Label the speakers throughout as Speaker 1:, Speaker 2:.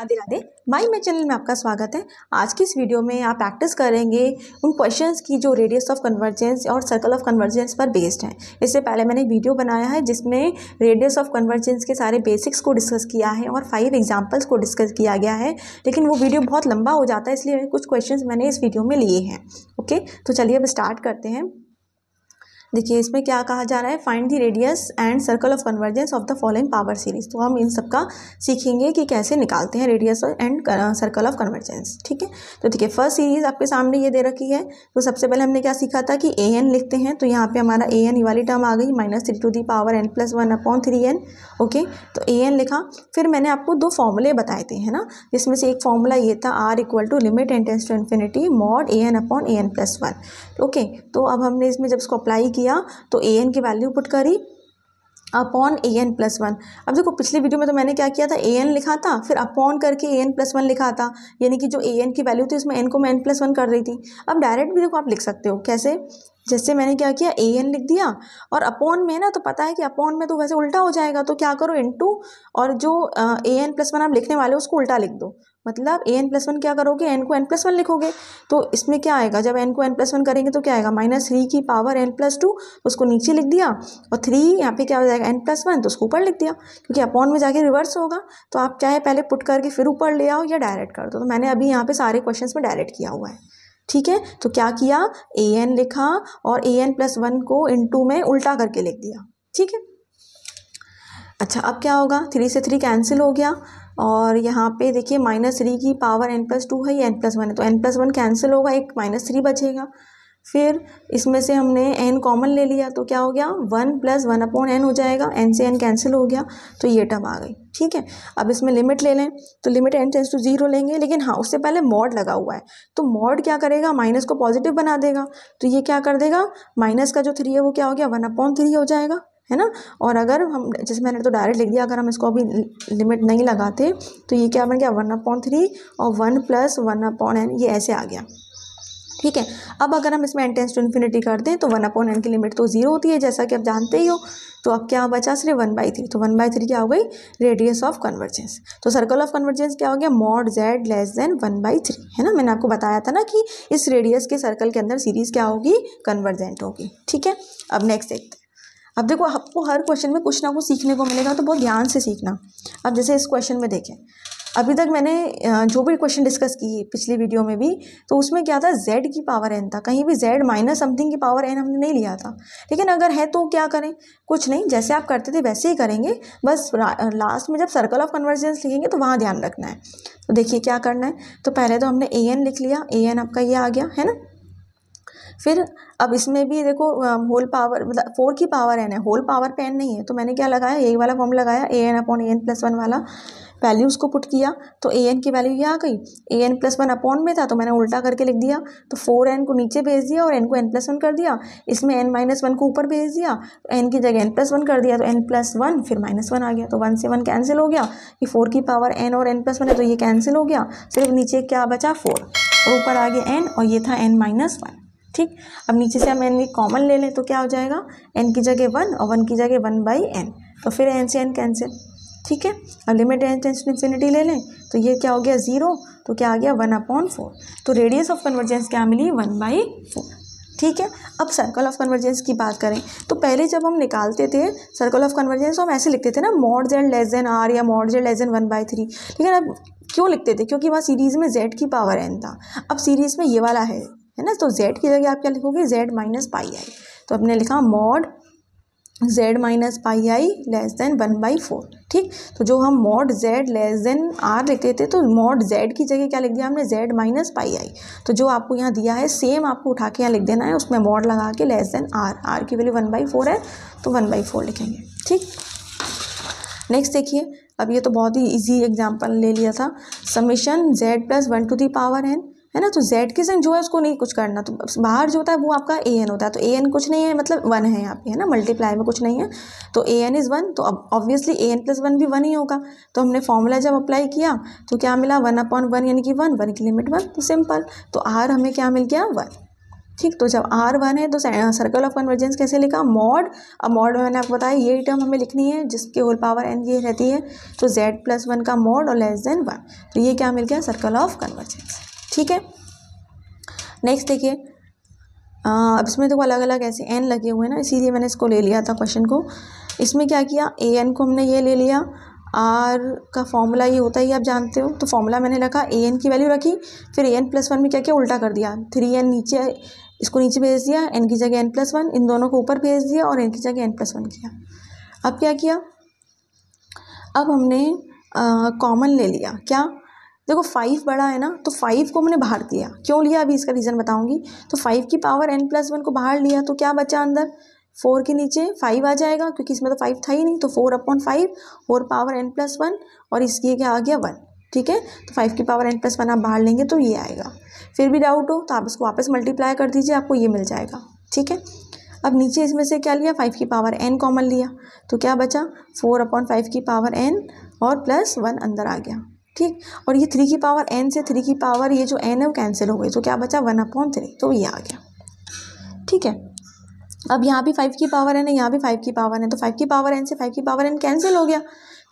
Speaker 1: Radhe Radhe my मे channel में आपका स्वागत है आज की इस वीडियो में आप प्रैक्टिस करेंगे उन क्वेश्चंस की जो रेडियस ऑफ कन्वर्जेंस और सर्कल ऑफ कन्वर्जेंस पर बेस्ड हैं इससे पहले मैंने एक वीडियो बनाया है जिसमें रेडियस ऑफ कन्वर्जेंस के सारे बेसिक्स को डिस्कस किया है और फाइव एग्जाम्पल्स को डिस्कस किया गया है लेकिन वो वीडियो बहुत लंबा हो जाता है इसलिए कुछ क्वेश्चन मैंने इस वीडियो में लिए हैं ओके तो चलिए अब स्टार्ट करते हैं देखिए इसमें क्या कहा जा रहा है find the radius and circle of convergence of the following power series तो हम इन सबका सीखेंगे कि कैसे निकालते हैं radius and circle of convergence ठीक है तो देखिए फर्स्ट सीरीज आपके सामने ये दे रखी है तो सबसे पहले हमने क्या सीखा था कि ए एन लिखते हैं तो यहाँ पे हमारा ए एन वाली टर्म आ गई minus three to the power n plus one upon three n okay तो ए एन लिखा फिर मैंने आपको दो फॉर्मूले बताए थे है ना जिसमें से एक फॉर्मूला ये था r equal to limit tends to infinity mod a n upon a n plus one okay तो अब हमने इसमें जब इसको अप्लाई किया तो ए एन की वैल्यू पुट करी upon a n plus one अब देखो पिछली वीडियो में तो मैंने क्या किया था ए एन लिखा था फिर अपॉन करके ए एन प्लस वन लिखा था यानी कि जो ए एन की वैल्यू थी उसमें एन को मैं एन प्लस वन कर रही थी अब डायरेक्ट भी देखो आप लिख सकते हो कैसे जैसे मैंने क्या किया ए एन लिख दिया और अपॉन में ना तो पता है कि अपॉन में तो वैसे उल्टा हो जाएगा तो क्या करो इन टू और जो ए एन प्लस वन आप लिखने वाले हो उसको उल्टा लिख दो मतलब ए एन प्लस वन क्या करोगे एन को एन प्लस वन लिखोगे तो इसमें क्या आएगा जब एन को एन प्लस वन करेंगे तो क्या आएगा माइनस थ्री की पावर एन प्लस टू उसको नीचे लिख दिया और थ्री यहाँ पे क्या हो जाएगा एन प्लस वन तो उसको ऊपर लिख दिया क्योंकि अपॉन में जाके रिवर्स होगा तो आप चाहे पहले पुट करके फिर ऊपर ले आओ या डायरेक्ट कर दो तो मैंने अभी यहाँ पे सारे क्वेश्चन में डायरेक्ट किया हुआ है ठीक है तो क्या किया ए एन लिखा और ए एन प्लस वन को टू में उल्टा करके लिख दिया ठीक है अच्छा अब क्या होगा थ्री से थ्री कैंसिल हो गया और यहाँ पे देखिए माइनस थ्री की पावर एन प्लस टू है ये एन प्लस वन है तो एन प्लस वन कैंसिल होगा एक माइनस थ्री बचेगा फिर इसमें से हमने एन कॉमन ले लिया तो क्या हो गया one plus one upon n हो जाएगा एन से एन कैंसिल हो गया तो ये टर्म आ गई ठीक है अब इसमें लिमिट ले लें तो limit n tends to zero लेंगे लेकिन हाँ उससे पहले मॉड लगा हुआ है तो मॉड क्या करेगा माइनस को पॉजिटिव बना देगा तो ये क्या कर देगा माइनस का जो थ्री है वो क्या हो गया वन अपॉन थ्री हो जाएगा है ना और अगर हम जैसे मैंने तो डायरेक्ट लिख दिया अगर हम इसको अभी लिमिट नहीं लगाते तो ये क्या बन गया वन अपॉन थ्री और one plus one upon n ये ऐसे आ गया ठीक है अब अगर हम इसमें एंटेंस टू इन्फिनिटी कर दें तो वन अपॉन एन की लिमिट तो ज़ीरो होती है जैसा कि आप जानते ही हो तो अब क्या बचा सिर्फ वन बाई थ्री तो वन बाई थ्री क्या हो गई रेडियस ऑफ कन्वर्जेंस तो सर्कल ऑफ कन्वर्जेंस क्या हो गया mod z less than one by three है ना मैंने आपको बताया था ना कि इस रेडियस के सर्कल के अंदर सीरीज़ क्या होगी कन्वर्जेंट होगी ठीक है अब नेक्स्ट देखते अब देखो आपको हर क्वेश्चन में कुछ ना कुछ सीखने को मिलेगा तो बहुत ध्यान से सीखना अब जैसे इस क्वेश्चन में देखें अभी तक मैंने जो भी क्वेश्चन डिस्कस की पिछली वीडियो में भी तो उसमें क्या था जेड की पावर एन था कहीं भी जेड माइनस समथिंग की पावर एन हमने नहीं लिया था लेकिन अगर है तो क्या करें कुछ नहीं जैसे आप करते थे वैसे ही करेंगे बस लास्ट में जब सर्कल ऑफ कन्वर्जेंस लिखेंगे तो वहाँ ध्यान रखना है तो देखिए क्या करना है तो पहले तो हमने ए एन लिख लिया ए एन आपका ये आ गया है ना फिर अब इसमें भी देखो होल पावर मतलब फोर की पावर एन है होल पावर पे एन नहीं है तो मैंने क्या लगाया यही वाला फॉर्म लगाया a n upon a n plus one वाला वैल्यू उसको पुट किया तो ए एन की वैल्यू ये आ गई a n plus one upon में था तो मैंने उल्टा करके लिख दिया तो फोर एन को नीचे भेज दिया और एन को एन प्लस वन कर दिया इसमें एन माइनस वन को ऊपर भेज दिया एन की जगह एन प्लस वन कर दिया तो एन प्लस वन फिर माइनस वन आ गया तो वन से वन कैंसिल हो गया कि फोर की पावर एन और एन प्लस वन है तो ये कैंसिल हो गया सिर्फ नीचे क्या बचा फोर और ऊपर आ गया एन और ये था एन माइनस वन ठीक अब नीचे से हम एन कॉमन ले लें तो क्या हो जाएगा एन की जगह वन और वन की जगह वन बाई एन तो फिर एन से एन कैंसिल ठीक है अब limit n tends to infinity ले लें तो ये क्या हो गया ज़ीरो तो क्या आ गया वन अपॉन फोर तो रेडियस ऑफ कन्वर्जेंस क्या मिली वन बाई फोर ठीक है अब सर्कल ऑफ कन्वर्जेंस की बात करें तो पहले जब हम निकालते थे सर्कल ऑफ कन्वर्जेंस हम ऐसे लिखते थे ना mod z less than r या mod z less than one by three लेकिन अब क्यों लिखते थे क्योंकि वहाँ सीरीज़ में जेड की पावर एन था अब सीरीज़ में ये वाला है है ना तो z की जगह आप क्या लिखोगे z माइनस पाई आई तो आपने लिखा mod z minus pi i less than one by four ठीक तो जो हम mod z less than r लिखते थे तो मॉड z की जगह क्या लिख दिया हमने z माइनस पाई आई तो जो आपको यहाँ दिया है सेम आपको उठा के यहाँ लिख देना है उसमें मॉड लगा के लेस देन r r की वैल्यू वन बाई फोर है तो वन बाई फोर लिखेंगे ठीक नेक्स्ट देखिए अब ये तो बहुत ही ईजी एग्जाम्पल ले लिया था summation z plus one to the power n है ना तो z के संग जो है उसको नहीं कुछ करना तो बाहर जो होता है वो आपका ए एन होता है तो ए एन कुछ नहीं है मतलब वन है यहाँ पे है ना मल्टीप्लाई में कुछ नहीं है तो ए एन इज़ वन तो अब obviously a n plus one भी वन ही होगा तो हमने फॉर्मूला जब अप्लाई किया तो क्या मिला वन अपॉन वन यानी कि वन वन की लिमिट वन तो सिंपल तो आर हमें क्या मिल गया वन ठीक तो जब आर वन है तो सर्कल ऑफ कन्वर्जेंस कैसे लिखा मॉड अब मॉड में मैंने आपको बताया ये टर्म हमें लिखनी है जिसके होल पावर एन ये रहती है तो जेड प्लस वन का मॉड और लेस देन वन तो ये क्या मिल गया सर्कल ऑफ कन्वर्जेंस ठीक है नेक्स्ट देखिए अब इसमें देखो अलग अलग ऐसे एन लगे हुए हैं ना इसीलिए मैंने इसको ले लिया था क्वेश्चन को इसमें क्या किया ए एन को हमने ये ले लिया आर का फॉर्मूला ये होता ही आप जानते हो तो फॉर्मूला मैंने रखा ए एन की वैल्यू रखी फिर ए एन प्लस वन में क्या क्या उल्टा कर दिया थ्री एन नीचे इसको नीचे भेज दिया एन की जगह एन प्लस वन इन दोनों को ऊपर भेज दिया और एन की जगह एन प्लस वन किया अब क्या किया अब हमने कॉमन ले लिया क्या देखो फाइव बड़ा है ना तो फाइव को मैंने बाहर दिया क्यों लिया अभी इसका रीज़न बताऊंगी तो फाइव की पावर एन प्लस वन को बाहर लिया तो क्या बचा अंदर फोर के नीचे फाइव आ जाएगा क्योंकि इसमें तो फाइव था ही नहीं तो फोर अपॉन फाइव और पावर एन प्लस वन और इसकी क्या आ गया वन ठीक है तो फाइव की पावर एन प्लस वन आप बाहर लेंगे तो ये आएगा फिर भी डाउट हो तो आप इसको वापस मल्टीप्लाई कर दीजिए आपको ये मिल जाएगा ठीक है अब नीचे इसमें से क्या लिया फाइव की पावर एन कॉमन लिया तो क्या बचा फोर अपॉन फाइव की पावर एन और प्लस वन अंदर आ गया ठीक और ये थ्री की पावर एन से थ्री की पावर ये जो एन है वो कैंसिल हो गई तो क्या बचा वन अपॉन थ्री तो ये आ गया ठीक है अब यहाँ भी फाइव की पावर एन है यहाँ भी फाइव की पावर है तो फाइव की पावर एन से फाइव की पावर एन कैंसिल हो गया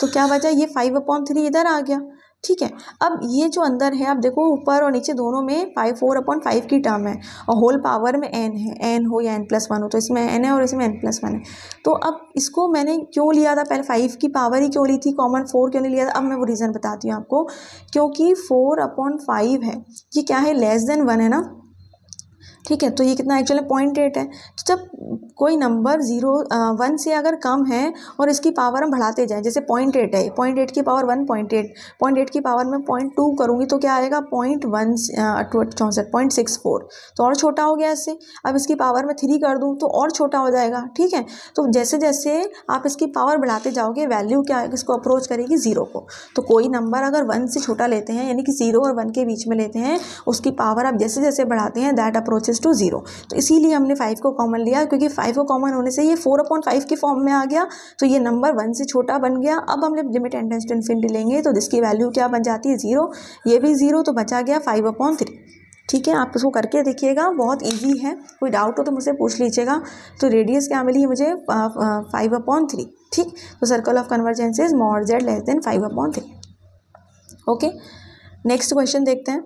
Speaker 1: तो क्या बचा ये फाइव अपॉन थ्री इधर आ गया ठीक है अब ये जो अंदर है आप देखो ऊपर और नीचे दोनों में फाइव फोर अपॉन फाइव की टर्म है और होल पावर में एन है एन हो या एन प्लस वन हो तो इसमें एन है और इसमें एन प्लस वन है तो अब इसको मैंने क्यों लिया था पहले फाइव की पावर ही क्यों ली थी कॉमन फोर क्यों नहीं लिया था अब मैं वो रीज़न बताती हूँ आपको क्योंकि फोर अपॉन फाइव है ये क्या है लेस देन वन है ना ठीक है तो ये कितना एक्चुअल है पॉइंट एट है तो जब कोई नंबर ज़ीरो वन से अगर कम है और इसकी पावर हम बढ़ाते जाएं जैसे पॉइंट एट है पॉइंट एट की power one point eight point eight की पावर में पॉइंट टू करूँगी तो क्या आएगा पॉइंट वन चौंसठ पॉइंट सिक्स फोर तो और छोटा हो गया इससे अब इसकी पावर में थ्री कर दूँ तो और छोटा हो जाएगा ठीक है तो जैसे जैसे आप इसकी पावर बढ़ाते जाओगे वैल्यू क्या इसको अप्रोच करेगी ज़ीरो को तो कोई नंबर अगर वन से छोटा लेते हैं यानी कि ज़ीरो और वन के बीच में लेते हैं उसकी पावर आप जैसे जैसे बढ़ाते हैं that approaches equals to zero तो इसीलिए हमने फाइव को कॉमन लिया क्योंकि फाइव को कॉमन होने से ये फोर अपॉन फाइव के फॉर्म में आ गया तो ये नंबर वन से छोटा बन गया अब हम जब लिमिट एंडेंस टू इन्फिनिटी लेंगे तो इसकी वैल्यू क्या बन जाती है जीरो ये भी जीरो तो बचा गया फाइव अपॉन थ्री ठीक है आप इसको करके देखिएगा बहुत ईजी है कोई डाउट हो तो मुझसे पूछ लीजिएगा तो रेडियस क्या मिली है मुझे फाइव अपॉन थ्री ठीक तो circle of convergence is mod z less than five upon three okay next question देखते हैं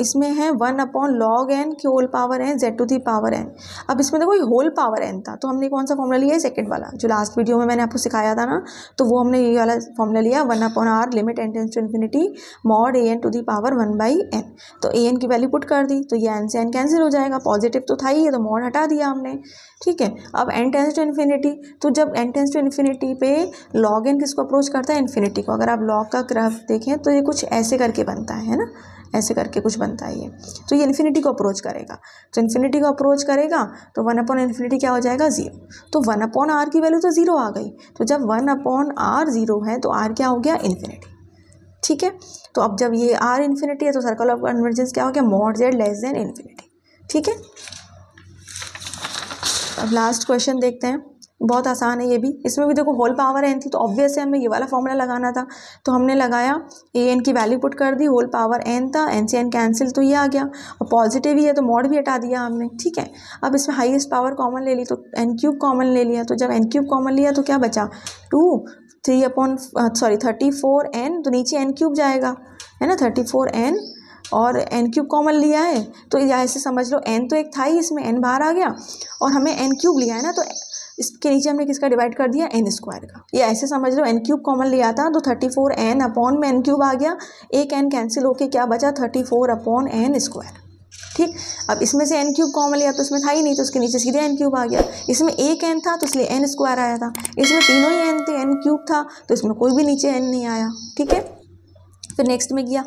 Speaker 1: इसमें है वन अपॉन लॉग एन के whole power n z to the power n अब इसमें तो कोई होल पावर एन था तो हमने कौन सा फॉर्मूला लिया है सेकेंड वाला जो लास्ट वीडियो में मैंने आपको सिखाया था ना तो वो हमने ये वाला फॉर्मूला लिया one upon r limit n tends to infinity mod a n to the power one by n तो ए एन की वैल्यू पुट कर दी तो ये एन से एन कैंसिल हो जाएगा पॉजिटिव तो था ही है तो मॉड हटा दिया हमने ठीक है अब एन टेंस टू इन्फिनिटी तो जब एन टेंस टू इन्फिनिटी पे लॉग एन किसको अप्रोच करता है इन्फिनिटी को अगर आप लॉग का क्रफ देखें तो ये कुछ ऐसे करके बनता है ना ऐसे करके कुछ बनता है ये तो ये इन्फिनिटी को अप्रोच करेगा तो इन्फिनिटी को अप्रोच करेगा तो वन अपॉन इन्फिनिटी क्या हो जाएगा ज़ीरो तो वन अपॉन आर की वैल्यू तो ज़ीरो आ गई तो जब वन अपॉन आर ज़ीरो है तो आर क्या हो गया इन्फिनिटी ठीक है तो अब जब ये आर इन्फिनिटी है तो सर्कल ऑफ कन्वर्जेंस क्या हो गया mod z less than infinity ठीक है अब लास्ट क्वेश्चन देखते हैं बहुत आसान है ये भी इसमें भी देखो होल पावर एन थी तो ऑब्वियस है हमें ये वाला फॉर्मूला लगाना था तो हमने लगाया ए एन की वैल्यू पुट कर दी होल पावर एन था एन सी एन कैंसिल तो ये आ गया और पॉजिटिव ही है तो मॉड भी हटा दिया हमने ठीक है अब इसमें हाईएस्ट पावर कॉमन ले ली तो एन क्यूब कॉमन ले लिया तो जब एन क्यूब कॉमन लिया तो क्या बचा two three upon sorry thirty four n तो नीचे एन क्यूब जाएगा है ना थर्टी फोर एन और एन क्यूब कॉमन लिया है तो या ऐसे समझ लो एन तो एक था ही इसमें एन बाहर आ गया और हमें एन क्यूब लिया है ना तो इसके नीचे हमने किसका डिवाइड कर दिया एन स्क्वायर का या ऐसे समझ लो एन क्यूब कॉमन लिया था तो थर्टी फोर एन अपॉन में एन क्यूब आ गया एक एन कैंसिल होके क्या बचा thirty four upon n square ठीक अब इसमें से एन क्यूब कॉमन लिया तो इसमें था ही नहीं तो उसके नीचे सीधे एन क्यूब आ गया इसमें एक एन था तो इसलिए एन स्क्वायर आया था इसमें तीनों ही एन थे एन क्यूब था तो इसमें कोई भी नीचे एन नहीं आया ठीक है फिर नेक्स्ट में गया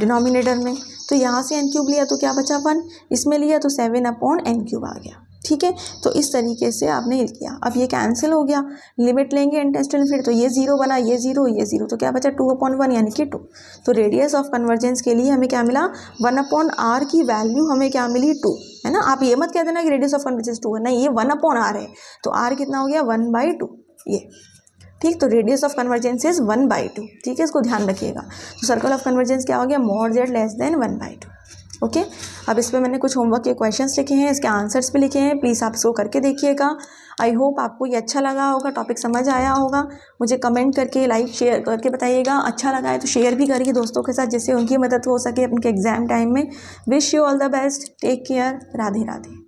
Speaker 1: डिनोमिनेटर में तो यहाँ से एन क्यूब लिया तो क्या बचा वन इसमें लिया तो सेवन अपॉन एन क्यूब आ गया ठीक है तो इस तरीके से आपने किया अब ये कैंसिल हो गया लिमिट लेंगे इंटेस्टल फिर तो ये जीरो बना ये जीरो ये जीरो तो क्या बचा टू अपॉन वन यानी कि टू तो रेडियस ऑफ कन्वर्जेंस के लिए हमें क्या मिला वन अपॉन आर की वैल्यू हमें क्या मिली टू है ना आप ये मत कह देना कि रेडियस ऑफ कन्वर्जेंस टू है नहीं ये वन अपॉन आर है तो आर कितना हो गया वन बाई टू ये ठीक तो radius of convergence is one by two ठीक है इसको ध्यान रखिएगा तो सर्कल ऑफ कन्वर्जेंस क्या हो गया mod z less than one by two okay अब इस पर मैंने कुछ होमवर्क के क्वेश्चंस लिखे हैं इसके आंसर्स भी लिखे हैं प्लीज़ आप इसको करके देखिएगा आई होप आपको ये अच्छा लगा होगा टॉपिक समझ आया होगा मुझे कमेंट करके लाइक शेयर करके बताइएगा अच्छा लगा है तो शेयर भी करिए दोस्तों के साथ जिससे उनकी मदद हो सके उनके एग्ज़ाम टाइम में wish you all the best take care Radhe Radhe